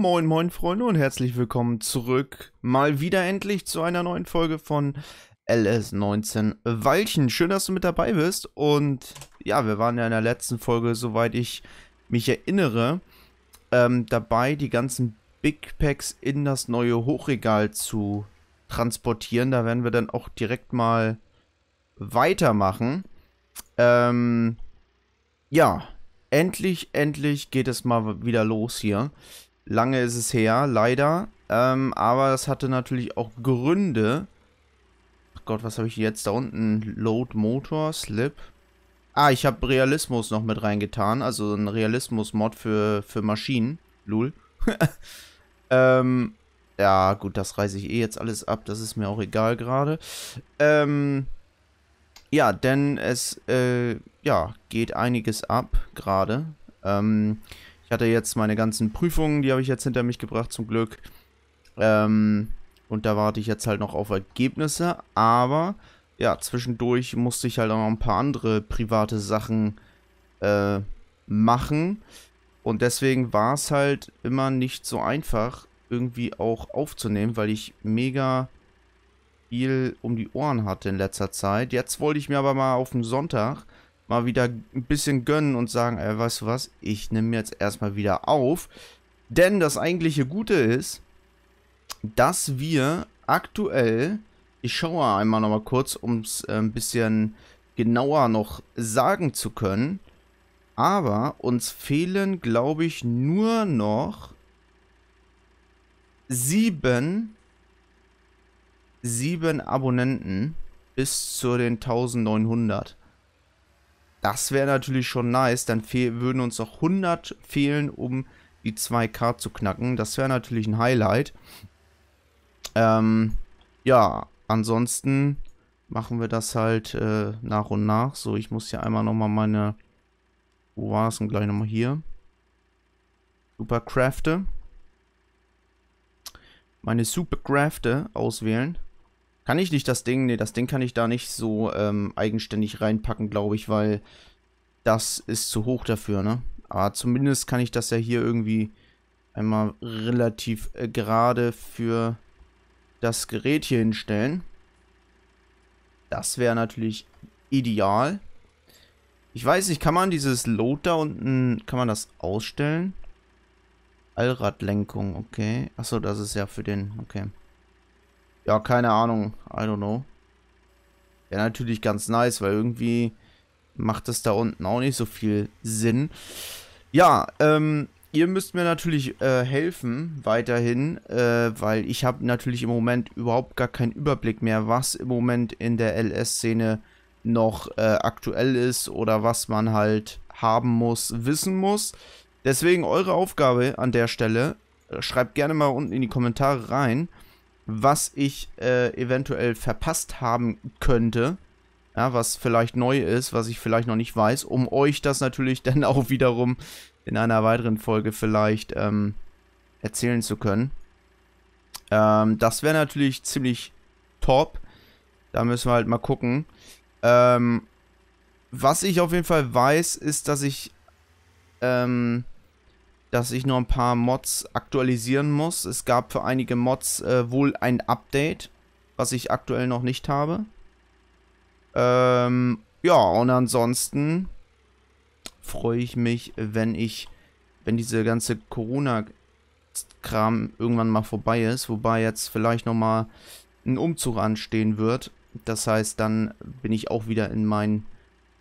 Moin, moin, Freunde und herzlich willkommen zurück. Mal wieder endlich zu einer neuen Folge von LS19 Walchen. Schön, dass du mit dabei bist. Und ja, wir waren ja in der letzten Folge, soweit ich mich erinnere, ähm, dabei, die ganzen Big Packs in das neue Hochregal zu transportieren. Da werden wir dann auch direkt mal weitermachen. Ähm, ja, endlich, endlich geht es mal wieder los hier. Lange ist es her, leider. Ähm, aber das hatte natürlich auch Gründe. Ach Gott, was habe ich jetzt da unten? Load Motor, Slip. Ah, ich habe Realismus noch mit reingetan. Also ein Realismus-Mod für, für Maschinen. Lul. ähm, ja, gut, das reiße ich eh jetzt alles ab. Das ist mir auch egal gerade. Ähm, ja, denn es äh, ja, geht einiges ab gerade. Ähm, ich hatte jetzt meine ganzen Prüfungen, die habe ich jetzt hinter mich gebracht, zum Glück. Ähm, und da warte ich jetzt halt noch auf Ergebnisse. Aber ja, zwischendurch musste ich halt auch noch ein paar andere private Sachen äh, machen. Und deswegen war es halt immer nicht so einfach, irgendwie auch aufzunehmen, weil ich mega viel um die Ohren hatte in letzter Zeit. Jetzt wollte ich mir aber mal auf den Sonntag mal wieder ein bisschen gönnen und sagen, ey, weißt du was, ich nehme jetzt erstmal wieder auf. Denn das eigentliche Gute ist, dass wir aktuell, ich schaue einmal nochmal kurz, um es äh, ein bisschen genauer noch sagen zu können, aber uns fehlen, glaube ich, nur noch sieben, sieben Abonnenten bis zu den 1900. Das wäre natürlich schon nice. Dann würden uns noch 100 fehlen, um die 2K zu knacken. Das wäre natürlich ein Highlight. Ähm, ja, ansonsten machen wir das halt äh, nach und nach. So, ich muss hier einmal nochmal meine... Wo war es denn gleich nochmal hier? Superkräfte. Meine Superkräfte auswählen. Kann ich nicht das Ding, nee, das Ding kann ich da nicht so ähm, eigenständig reinpacken, glaube ich, weil das ist zu hoch dafür, ne? Aber zumindest kann ich das ja hier irgendwie einmal relativ äh, gerade für das Gerät hier hinstellen. Das wäre natürlich ideal. Ich weiß nicht, kann man dieses Load da unten, kann man das ausstellen? Allradlenkung, okay. Achso, das ist ja für den, okay. Ja, keine Ahnung. I don't know. Wäre natürlich ganz nice, weil irgendwie macht das da unten auch nicht so viel Sinn. Ja, ähm, ihr müsst mir natürlich äh, helfen weiterhin, äh, weil ich habe natürlich im Moment überhaupt gar keinen Überblick mehr, was im Moment in der LS-Szene noch äh, aktuell ist oder was man halt haben muss, wissen muss. Deswegen eure Aufgabe an der Stelle, äh, schreibt gerne mal unten in die Kommentare rein, was ich äh, eventuell verpasst haben könnte. Ja, was vielleicht neu ist, was ich vielleicht noch nicht weiß, um euch das natürlich dann auch wiederum in einer weiteren Folge vielleicht ähm, erzählen zu können. Ähm, das wäre natürlich ziemlich top. Da müssen wir halt mal gucken. Ähm, was ich auf jeden Fall weiß, ist, dass ich ähm, dass ich noch ein paar Mods aktualisieren muss. Es gab für einige Mods äh, wohl ein Update, was ich aktuell noch nicht habe. Ähm, ja, und ansonsten freue ich mich, wenn ich, wenn diese ganze Corona-Kram irgendwann mal vorbei ist, wobei jetzt vielleicht nochmal ein Umzug anstehen wird. Das heißt, dann bin ich auch wieder in meinen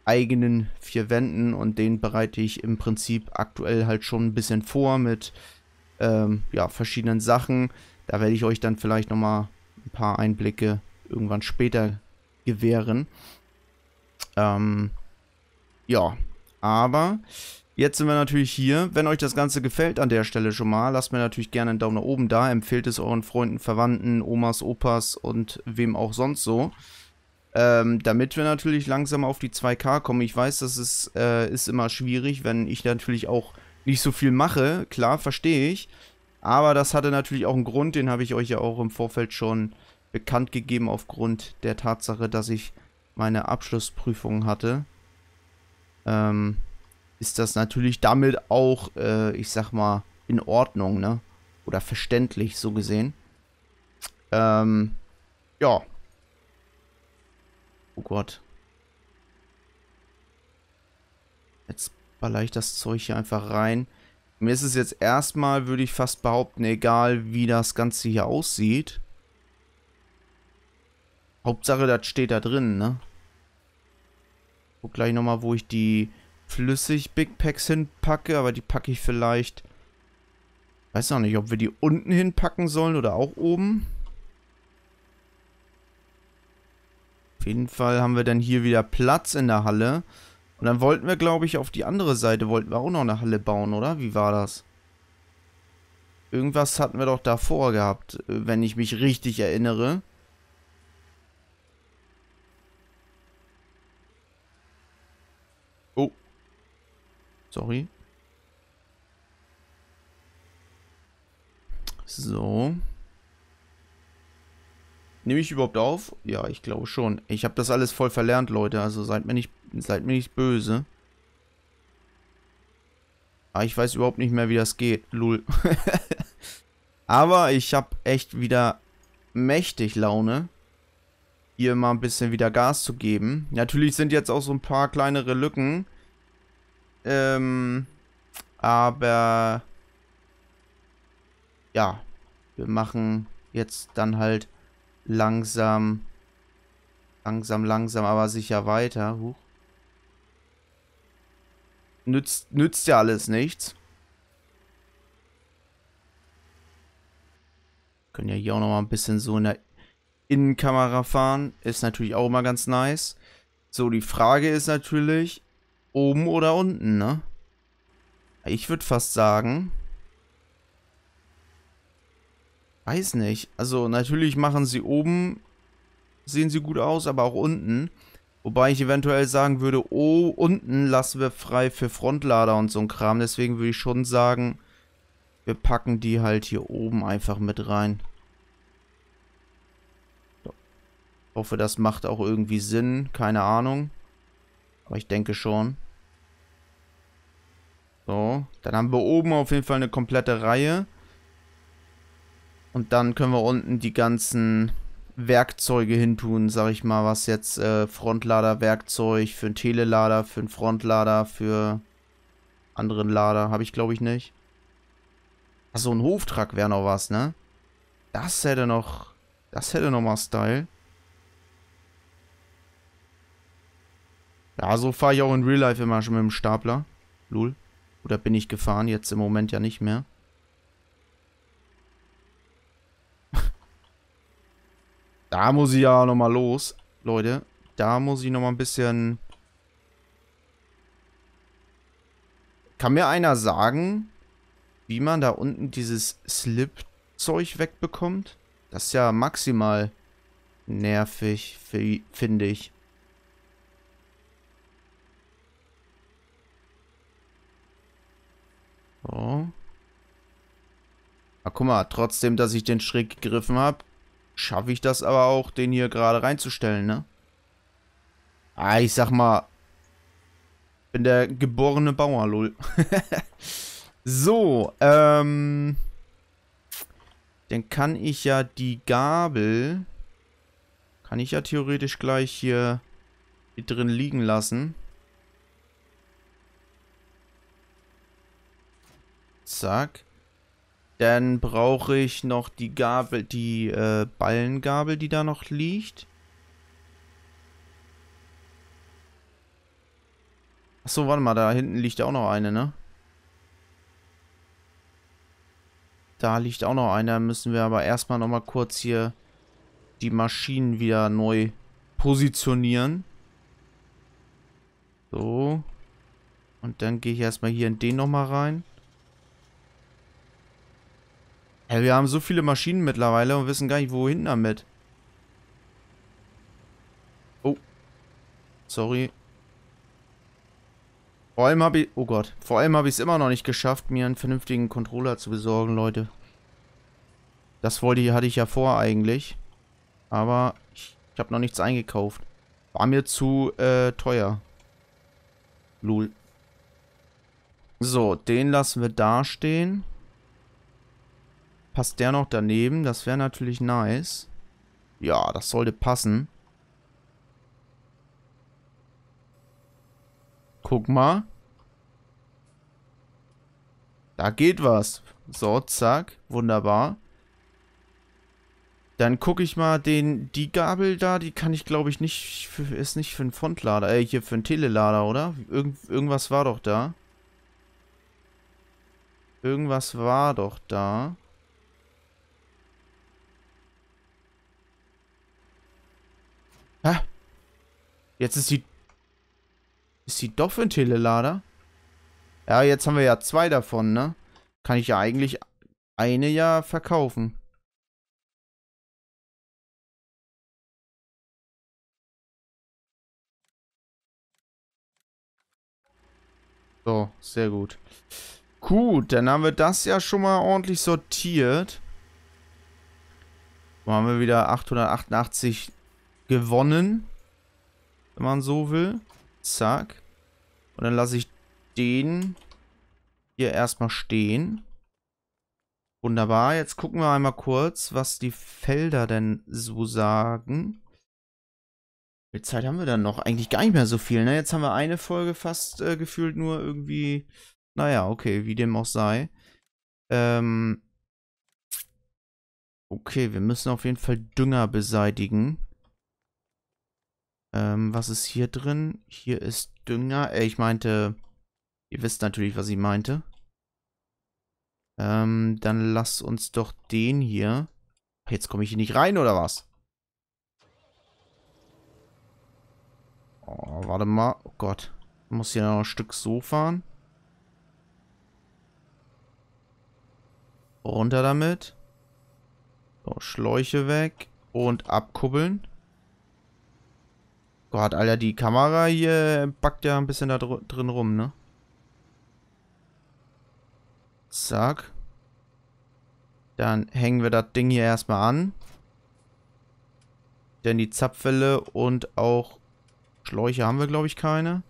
eigenen vier Wänden und den bereite ich im Prinzip aktuell halt schon ein bisschen vor mit ähm, ja, verschiedenen Sachen. Da werde ich euch dann vielleicht nochmal ein paar Einblicke irgendwann später gewähren. Ähm, ja, aber Jetzt sind wir natürlich hier. Wenn euch das Ganze gefällt an der Stelle schon mal, lasst mir natürlich gerne einen Daumen nach oben da. Empfehlt es euren Freunden, Verwandten, Omas, Opas und wem auch sonst so. Ähm, damit wir natürlich langsam auf die 2K kommen. Ich weiß, das ist, äh, ist immer schwierig, wenn ich natürlich auch nicht so viel mache. Klar, verstehe ich. Aber das hatte natürlich auch einen Grund, den habe ich euch ja auch im Vorfeld schon bekannt gegeben, aufgrund der Tatsache, dass ich meine Abschlussprüfung hatte. Ähm, ist das natürlich damit auch, äh, ich sag mal, in Ordnung, ne? Oder verständlich, so gesehen. Ähm, ja, Oh Gott. Jetzt baller ich das Zeug hier einfach rein. Mir ist es jetzt erstmal, würde ich fast behaupten, egal wie das Ganze hier aussieht. Hauptsache, das steht da drin, ne? Guck gleich nochmal, wo ich die flüssig Big Packs hinpacke, aber die packe ich vielleicht... Weiß noch nicht, ob wir die unten hinpacken sollen oder auch oben. Auf jeden Fall haben wir dann hier wieder Platz in der Halle. Und dann wollten wir, glaube ich, auf die andere Seite, wollten wir auch noch eine Halle bauen, oder? Wie war das? Irgendwas hatten wir doch davor gehabt, äh, wenn ich mich richtig erinnere. Oh. Sorry. So. Nehme ich überhaupt auf? Ja, ich glaube schon. Ich habe das alles voll verlernt, Leute. Also seid mir nicht, seid mir nicht böse. Aber ah, ich weiß überhaupt nicht mehr, wie das geht. Lul. Aber ich habe echt wieder mächtig Laune, hier mal ein bisschen wieder Gas zu geben. Natürlich sind jetzt auch so ein paar kleinere Lücken. Ähm, aber ja, wir machen jetzt dann halt langsam, langsam, langsam, aber sicher weiter. Huch. Nützt, nützt ja alles nichts. Können ja hier auch nochmal ein bisschen so in der Innenkamera fahren. Ist natürlich auch immer ganz nice. So, die Frage ist natürlich, oben oder unten, ne? Ich würde fast sagen, Weiß nicht. Also natürlich machen sie oben, sehen sie gut aus, aber auch unten. Wobei ich eventuell sagen würde, oh, unten lassen wir frei für Frontlader und so ein Kram. Deswegen würde ich schon sagen, wir packen die halt hier oben einfach mit rein. Ich Hoffe, das macht auch irgendwie Sinn. Keine Ahnung. Aber ich denke schon. So, dann haben wir oben auf jeden Fall eine komplette Reihe. Und dann können wir unten die ganzen Werkzeuge hintun, sag ich mal, was jetzt äh, Frontlader-Werkzeug für einen Telelader, für einen Frontlader, für anderen Lader. Habe ich, glaube ich, nicht. Achso, ein Hoftrack wäre noch was, ne? Das hätte noch... Das hätte noch mal Style. Ja, so fahre ich auch in Real Life immer schon mit dem Stapler. Lul. Oder bin ich gefahren? Jetzt im Moment ja nicht mehr. Da muss ich ja nochmal los, Leute. Da muss ich nochmal ein bisschen... Kann mir einer sagen, wie man da unten dieses Slip-Zeug wegbekommt? Das ist ja maximal nervig, finde ich. So. Aber ah, guck mal, trotzdem, dass ich den schräg gegriffen habe, schaffe ich das aber auch, den hier gerade reinzustellen, ne? Ah, ich sag mal, bin der geborene Bauer, lol. so, ähm... Dann kann ich ja die Gabel... Kann ich ja theoretisch gleich hier, hier drin liegen lassen. Zack. Dann brauche ich noch die Gabel, die äh, Ballengabel, die da noch liegt. Achso, warte mal, da hinten liegt auch noch eine, ne? Da liegt auch noch eine, müssen wir aber erstmal nochmal kurz hier die Maschinen wieder neu positionieren. So. Und dann gehe ich erstmal hier in den nochmal rein. Hey, wir haben so viele Maschinen mittlerweile und wissen gar nicht, wohin damit. Oh. Sorry. Vor allem habe ich... Oh Gott. Vor allem habe ich es immer noch nicht geschafft, mir einen vernünftigen Controller zu besorgen, Leute. Das wollte ich, hatte ich ja vor eigentlich. Aber ich, ich habe noch nichts eingekauft. War mir zu äh, teuer. Lul. So, den lassen wir da stehen. Passt der noch daneben? Das wäre natürlich nice. Ja, das sollte passen. Guck mal. Da geht was. So, zack. Wunderbar. Dann gucke ich mal den, die Gabel da, die kann ich glaube ich nicht, für, ist nicht für einen Frontlader, äh, hier für einen Telelader, oder? Irgend, irgendwas war doch da. Irgendwas war doch da. Hä? Jetzt ist die... Ist die doch für ein Telelader? Ja, jetzt haben wir ja zwei davon, ne? Kann ich ja eigentlich eine ja verkaufen. So, sehr gut. Gut, dann haben wir das ja schon mal ordentlich sortiert. Wo haben wir wieder 888 gewonnen. Wenn man so will. Zack. Und dann lasse ich den hier erstmal stehen. Wunderbar. Jetzt gucken wir einmal kurz, was die Felder denn so sagen. Wie viel Zeit haben wir dann noch? Eigentlich gar nicht mehr so viel, ne? Jetzt haben wir eine Folge fast äh, gefühlt nur irgendwie... Naja, okay, wie dem auch sei. Ähm... Okay, wir müssen auf jeden Fall Dünger beseitigen. Ähm, was ist hier drin? Hier ist Dünger. Äh, ich meinte, ihr wisst natürlich, was ich meinte. Ähm, dann lass uns doch den hier. Jetzt komme ich hier nicht rein, oder was? Oh, warte mal. Oh Gott. Ich muss hier noch ein Stück so fahren. Runter damit. So, Schläuche weg. Und abkuppeln. Gott, Alter, die Kamera hier backt ja ein bisschen da dr drin rum, ne? Zack. Dann hängen wir das Ding hier erstmal an. Denn die Zapfwelle und auch Schläuche haben wir, glaube ich, keine.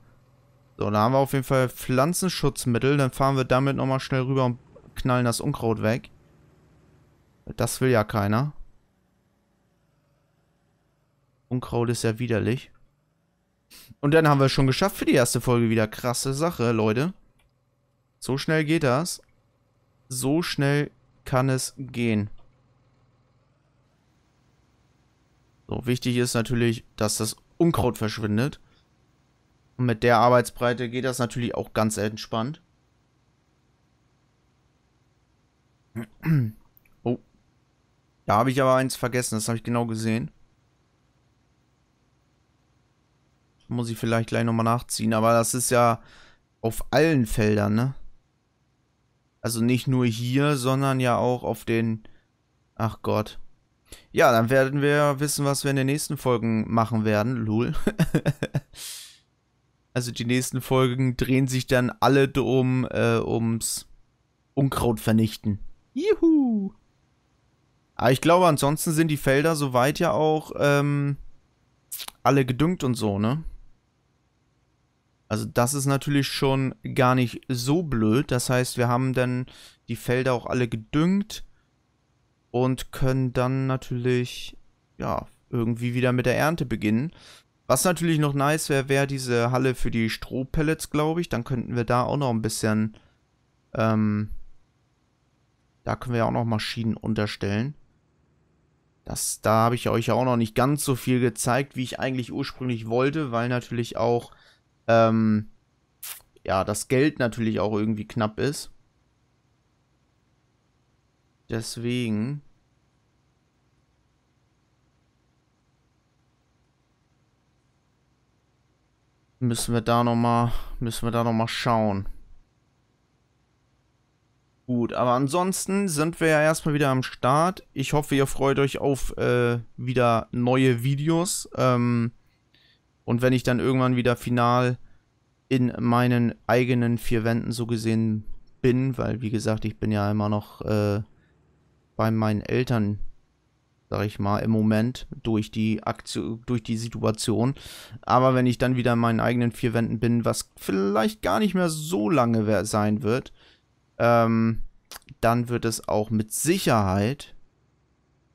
So, da haben wir auf jeden Fall Pflanzenschutzmittel. Dann fahren wir damit nochmal schnell rüber und knallen das Unkraut weg. Das will ja keiner. Unkraut ist ja widerlich. Und dann haben wir es schon geschafft für die erste Folge wieder. Krasse Sache, Leute. So schnell geht das. So schnell kann es gehen. So, wichtig ist natürlich, dass das Unkraut verschwindet. Und mit der Arbeitsbreite geht das natürlich auch ganz entspannt. Oh. Da habe ich aber eins vergessen, das habe ich genau gesehen. Muss ich vielleicht gleich nochmal nachziehen. Aber das ist ja auf allen Feldern, ne? Also nicht nur hier, sondern ja auch auf den... Ach Gott. Ja, dann werden wir wissen, was wir in den nächsten Folgen machen werden. Lul. also die nächsten Folgen drehen sich dann alle drum, äh, ums Unkraut vernichten. Juhu! Aber ich glaube, ansonsten sind die Felder soweit ja auch ähm, alle gedüngt und so, ne? Also das ist natürlich schon gar nicht so blöd. Das heißt, wir haben dann die Felder auch alle gedüngt und können dann natürlich, ja, irgendwie wieder mit der Ernte beginnen. Was natürlich noch nice wäre, wäre diese Halle für die Strohpellets, glaube ich. Dann könnten wir da auch noch ein bisschen, ähm, da können wir auch noch Maschinen unterstellen. Das, da habe ich euch ja auch noch nicht ganz so viel gezeigt, wie ich eigentlich ursprünglich wollte, weil natürlich auch ähm, ja, das Geld natürlich auch irgendwie knapp ist. Deswegen. Müssen wir da nochmal, müssen wir da nochmal schauen. Gut, aber ansonsten sind wir ja erstmal wieder am Start. Ich hoffe, ihr freut euch auf äh, wieder neue Videos. Ähm, und wenn ich dann irgendwann wieder final in meinen eigenen vier Wänden so gesehen bin, weil wie gesagt, ich bin ja immer noch äh, bei meinen Eltern, sag ich mal, im Moment durch die Aktion, durch die Situation. Aber wenn ich dann wieder in meinen eigenen vier Wänden bin, was vielleicht gar nicht mehr so lange sein wird, ähm, dann wird es auch mit Sicherheit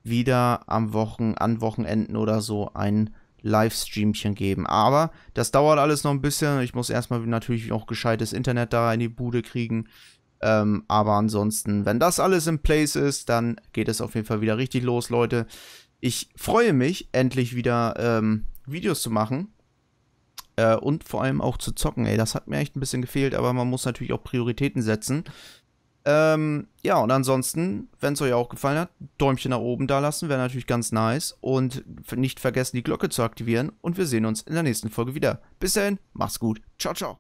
wieder am Wochen, an Wochenenden oder so ein Livestreamchen geben. Aber das dauert alles noch ein bisschen. Ich muss erstmal natürlich auch gescheites Internet da in die Bude kriegen. Ähm, aber ansonsten, wenn das alles in place ist, dann geht es auf jeden Fall wieder richtig los, Leute. Ich freue mich, endlich wieder ähm, Videos zu machen. Äh, und vor allem auch zu zocken, ey. Das hat mir echt ein bisschen gefehlt, aber man muss natürlich auch Prioritäten setzen. Ähm, ja, und ansonsten, wenn es euch auch gefallen hat, Däumchen nach oben da lassen, wäre natürlich ganz nice. Und nicht vergessen, die Glocke zu aktivieren. Und wir sehen uns in der nächsten Folge wieder. Bis dahin, macht's gut. Ciao, ciao.